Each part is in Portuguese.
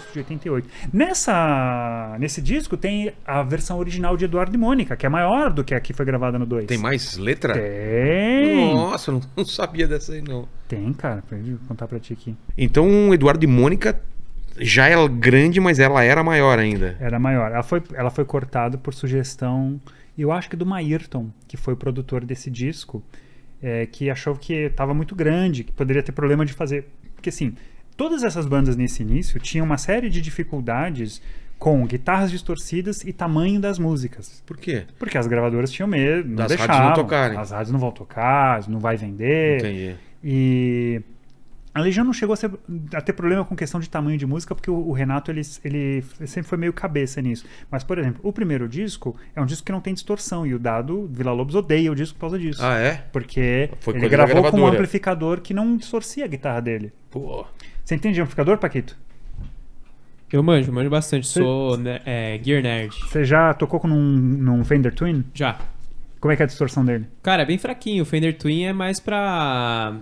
disco de 88. Nessa, nesse disco tem a versão original de Eduardo e Mônica, que é maior do que a que foi gravada no 2. Tem mais letra? Tem. Nossa, não, não sabia dessa aí não. Tem, cara. eu contar pra ti aqui. Então, Eduardo e Mônica já é grande, mas ela era maior ainda. Era maior. Ela foi, ela foi cortada por sugestão, eu acho que do Mayrton, que foi o produtor desse disco, é, que achou que estava muito grande, que poderia ter problema de fazer. Porque assim, Todas essas bandas nesse início tinham uma série de dificuldades com guitarras distorcidas e tamanho das músicas. Por quê? Porque as gravadoras tinham medo, não das deixavam. Rádios não tocarem. As rádios não vão tocar, não vai vender. Entendi. E a Legião não chegou a, ser, a, ter problema com questão de tamanho de música, porque o, o Renato ele, ele, sempre foi meio cabeça nisso. Mas, por exemplo, o primeiro disco é um disco que não tem distorção, e o dado Vila Lobos odeia o disco por causa disso. Ah, é? Porque foi ele gravou com um amplificador que não distorcia a guitarra dele. Pô. Você entende amplificador, Paquito? Eu manjo, manjo bastante. Cê... Sou é, gear nerd. Você já tocou com um, num Fender Twin? Já. Como é que é a distorção dele? Cara, é bem fraquinho. O Fender Twin é mais pra,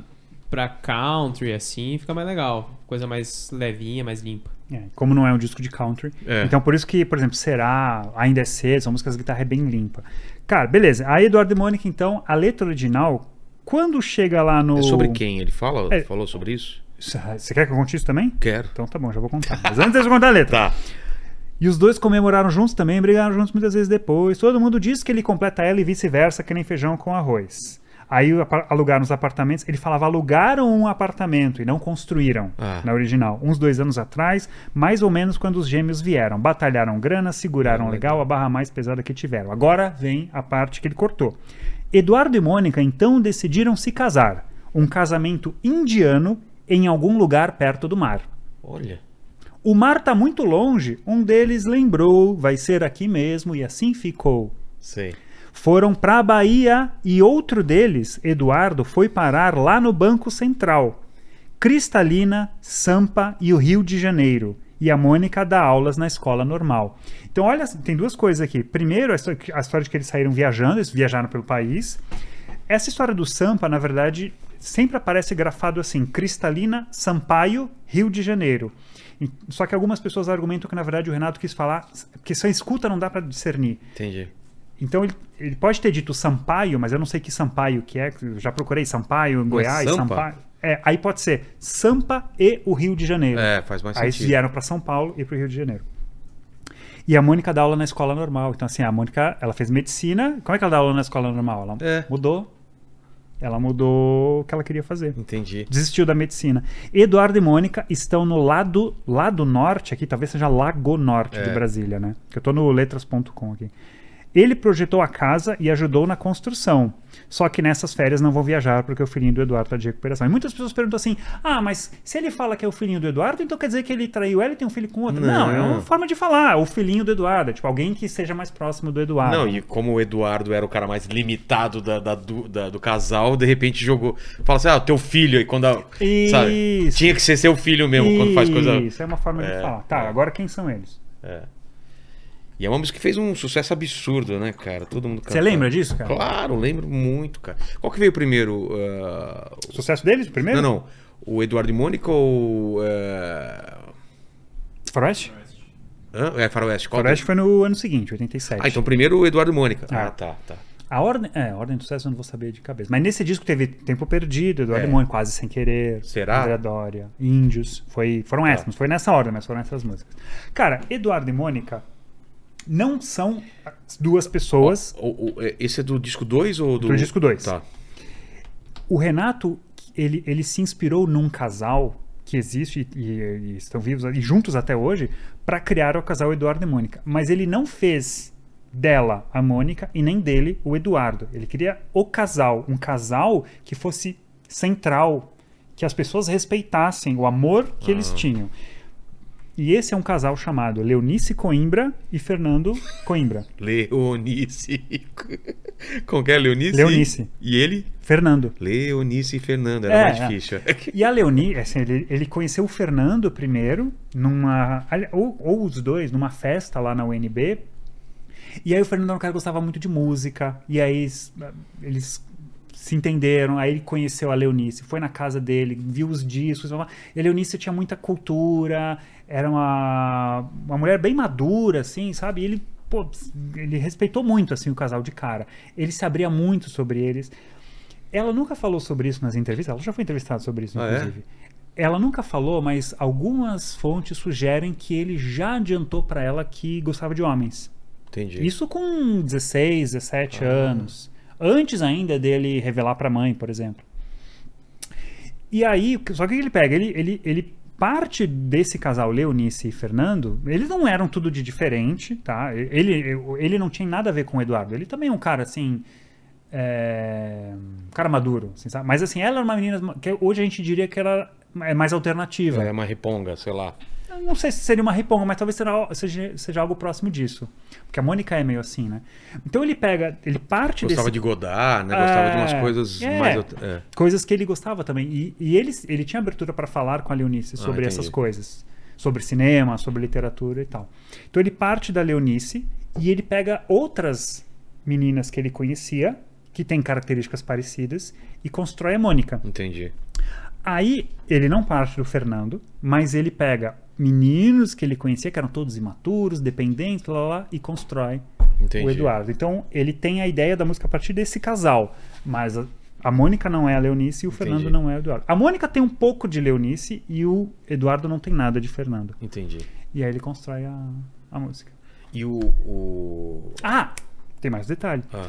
pra country, assim, fica mais legal. Coisa mais levinha, mais limpa. É, como não é um disco de country. É. Então, por isso que, por exemplo, Será, Ainda é Cedo, são músicas de guitarra é bem limpa. Cara, beleza. Aí, Eduardo e Mônica, então, a letra original, quando chega lá no... É sobre quem ele fala? É... Falou sobre isso? Você quer que eu conte isso também? Quero. Então tá bom, já vou contar. Mas antes eu contar a letra. Tá. E os dois comemoraram juntos também, brigaram juntos muitas vezes depois. Todo mundo diz que ele completa ela e vice-versa, que nem feijão com arroz. Aí alugaram os apartamentos. Ele falava alugaram um apartamento e não construíram ah. na original. Uns dois anos atrás, mais ou menos quando os gêmeos vieram. Batalharam grana, seguraram legal a barra mais pesada que tiveram. Agora vem a parte que ele cortou. Eduardo e Mônica então decidiram se casar. Um casamento indiano em algum lugar perto do mar. Olha. O mar tá muito longe, um deles lembrou, vai ser aqui mesmo, e assim ficou. Sim. Foram para a Bahia e outro deles, Eduardo, foi parar lá no Banco Central. Cristalina, Sampa e o Rio de Janeiro. E a Mônica dá aulas na escola normal. Então, olha, tem duas coisas aqui. Primeiro, a história de que eles saíram viajando, eles viajaram pelo país. Essa história do Sampa, na verdade, sempre aparece grafado assim, Cristalina Sampaio, Rio de Janeiro. Só que algumas pessoas argumentam que, na verdade, o Renato quis falar, porque só escuta não dá para discernir. Entendi. Então ele, ele, pode ter dito Sampaio, mas eu não sei que Sampaio que é. já procurei Sampaio em é Goiás, Sampa? Sampaio. É, aí pode ser Sampa e o Rio de Janeiro. É, faz mais aí sentido. Aí vieram para São Paulo e para o Rio de Janeiro. E a Mônica dá aula na escola normal. Então, assim, a Mônica, ela fez medicina. Como é que ela dá aula na escola normal? Ela é. mudou ela mudou o que ela queria fazer. Entendi. Desistiu da medicina. Eduardo e Mônica estão no lado, lado norte aqui, talvez seja Lago Norte é. de Brasília, né? Eu tô no letras.com aqui. Ele projetou a casa e ajudou na construção. Só que nessas férias não vou viajar porque o filhinho do Eduardo está de recuperação. E muitas pessoas perguntam assim: ah, mas se ele fala que é o filhinho do Eduardo, então quer dizer que ele traiu ela e tem um filho com outro? Não, não é uma forma de falar. O filhinho do Eduardo, é tipo alguém que seja mais próximo do Eduardo. Não, e como o Eduardo era o cara mais limitado da, da, do, da, do, casal, de repente jogou. Fala assim: ah, teu filho. E quando. A, sabe, tinha que ser seu filho mesmo Isso. quando faz coisa. Isso, é uma forma é. de falar. Tá, é. agora quem são eles? É. E é uma música que fez um sucesso absurdo, né, cara? Todo mundo Você lembra disso, cara? Claro, lembro muito, cara. Qual que veio primeiro? Uh... Ah, o sucesso deles, primeiro? Não, não. O Eduardo e Mônica ou... Uh... Faroeste? Hã? É, Faroeste. Qual Faroeste foi no ano seguinte, 87. Ah, então primeiro o Eduardo e Mônica. Ah, é. ah tá, tá. A ordem, é, a ordem do sucesso eu não vou saber de cabeça. Mas nesse disco teve Tempo Perdido, Eduardo é. Mônica Quase Sem Querer, Será? André Dória, Índios. Foi, foram tá. essas, ah. foi nessa ordem, mas foram essas músicas. Cara, Eduardo e Mônica não são duas pessoas. O, o, é, esse é do disco 2 ou do. Do disco 2. Tá. O Renato, ele, ele se inspirou num casal que existe e, e estão vivos e juntos até hoje para criar o casal Eduardo e Mônica. Mas ele não fez dela a Mônica e nem dele o Eduardo. Ele queria o casal, um casal que fosse central, que as pessoas respeitassem o amor que ah. eles tinham. E esse é um casal chamado Leonice Coimbra e Fernando Coimbra. Leonice. Como que é? Leonice? Leonice. E ele? Fernando. Leonice e Fernando, era é, mais é. difícil. É. E a Leonice, assim, ele, ele, conheceu o Fernando primeiro, numa. Ou, ou os dois, numa festa lá na UNB. E aí o Fernando era um cara que gostava muito de música. E aí eles, eles se entenderam, aí ele conheceu a Leonice, foi na casa dele, viu os discos, e a Leonice tinha muita cultura, era uma, uma mulher bem madura, assim, sabe? E ele, pô, ele respeitou muito, assim, o casal de cara. Ele se abria muito sobre eles. Ela nunca falou sobre isso nas entrevistas, ela já foi entrevistada sobre isso, ah, é? inclusive. É? Ela nunca falou, mas algumas fontes sugerem que ele já adiantou para ela que gostava de homens. Entendi. Isso com 16, 17 ah. anos. Antes ainda dele revelar para a mãe, por exemplo. E aí, só que ele pega? Ele, ele, ele parte desse casal, Leonice e Fernando, eles não eram tudo de diferente, tá? Ele, ele não tinha nada a ver com o Eduardo. Ele também é um cara assim. É, um cara maduro, assim, sabe? Mas assim, ela era é uma menina que hoje a gente diria que ela é mais alternativa. Ela é uma riponga, sei lá não sei se seria uma riponga, mas talvez seja, seja, algo próximo disso. Porque a Mônica é meio assim, né? Então ele pega, ele parte Gostava desse... de Godard, né? Gostava é... de umas é, coisas é... mais... É. Coisas que ele gostava também. E, e ele, ele tinha abertura para falar com a Leonice ah, sobre ah, essas coisas. Sobre cinema, sobre literatura e tal. Então ele parte da Leonice e ele pega outras meninas que ele conhecia, que têm características parecidas, e constrói a Mônica. Entendi. Aí ele não parte do Fernando, mas ele pega meninos que ele conhecia, que eram todos imaturos, dependentes, lá, lá, lá e constrói Entendi. o Eduardo. Então, ele tem a ideia da música a partir desse casal, mas a, a Mônica não é a Leonice e o Entendi. Fernando não é o Eduardo. A Mônica tem um pouco de Leonice e o Eduardo não tem nada de Fernando. Entendi. E aí ele constrói a, a música. E o, o... Ah! Tem mais detalhe. Ah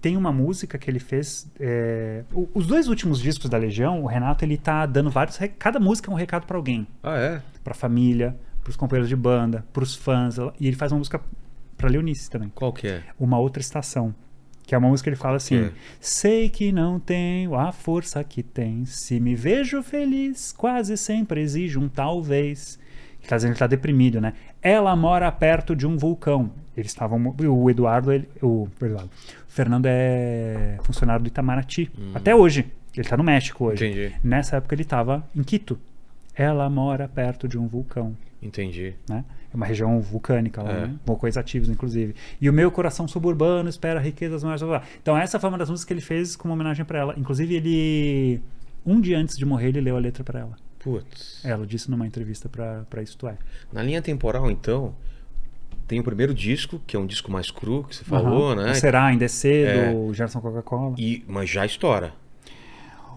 tem uma música que ele fez. É... os dois últimos discos da Legião, o Renato ele tá dando vários. Cada música é um recado para alguém. Ah, é? Pra família, pros companheiros de banda, pros fãs. E ele faz uma música pra Leonice também. Qual que é? Uma Outra Estação. Que é uma música que ele fala assim: é. Sei que não tenho a força que tem. Se me vejo feliz, quase sempre exijo um talvez. Que tá dizendo que tá deprimido, né? Ela mora perto de um vulcão. Eles estavam. O Eduardo, ele, o, Eduardo, Fernando é funcionário do Itamaraty. Hum. Até hoje. Ele está no México hoje. Entendi. Nessa época ele estava em Quito. Ela mora perto de um vulcão. Entendi. Né? É uma região vulcânica lá, é. né? vulcões ativos, inclusive. E o meu coração suburbano espera riquezas mais. Então, essa foi uma das músicas que ele fez como homenagem para ela. Inclusive, ele. Um dia antes de morrer, ele leu a letra para ela. Putz. Ela disse numa entrevista para Isso Tu É. Na linha temporal, então, tem o primeiro disco, que é um disco mais cru, que você falou, uhum. né? O Será, ainda é cedo, é. Gerson Coca-Cola. Mas já estoura.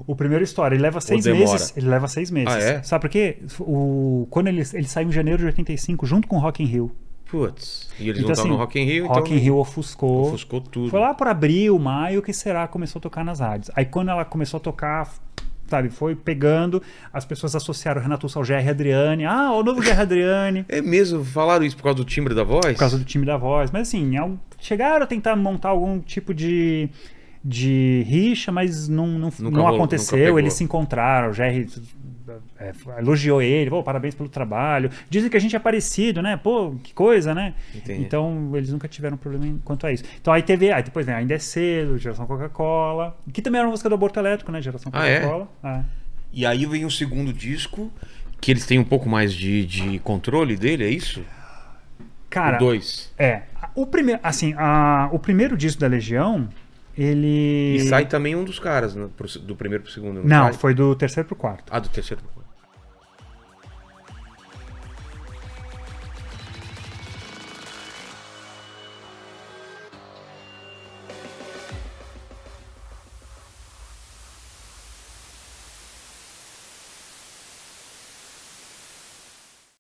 O primeiro estoura, ele leva seis meses. Ele leva seis meses. Ah, é? Sabe por quê? O, quando ele, ele saiu em janeiro de 85, junto com Rock in Rio. Putz, e eles então, assim, no Rock in Rio. Então Rock então... in Rio ofuscou. Ofuscou tudo. Foi lá por abril, maio, que será começou a tocar nas rádios. Aí quando ela começou a tocar sabe, foi pegando, as pessoas associaram o Renato Russo ao GR Adriane. Ah, o novo GR Adriane É mesmo? Falaram isso por causa do timbre da voz? Por causa do timbre da voz. Mas assim, é chegaram a tentar montar algum tipo de de rixa, mas não, não, aconteceu. Eles se encontraram, o GR é, elogiou ele, pô, parabéns pelo trabalho. Dizem que a gente é parecido, né? Pô, que coisa, né? Entendi. Então, eles nunca tiveram problema quanto a isso. Então, aí teve, aí depois, ainda é cedo, Geração Coca-Cola, que também era uma música do Aborto Elétrico, né? Geração ah, é? Coca-Cola. Ah, é? E aí vem o segundo disco, que eles têm um pouco mais de, de controle dele, é isso? Cara, o dois. É. O primeiro, assim, a, o primeiro disco da Legião, ele. E sai também um dos caras, né, pro- do primeiro pro segundo. Não, não foi do terceiro pro quarto. Ah, do terceiro pro quarto.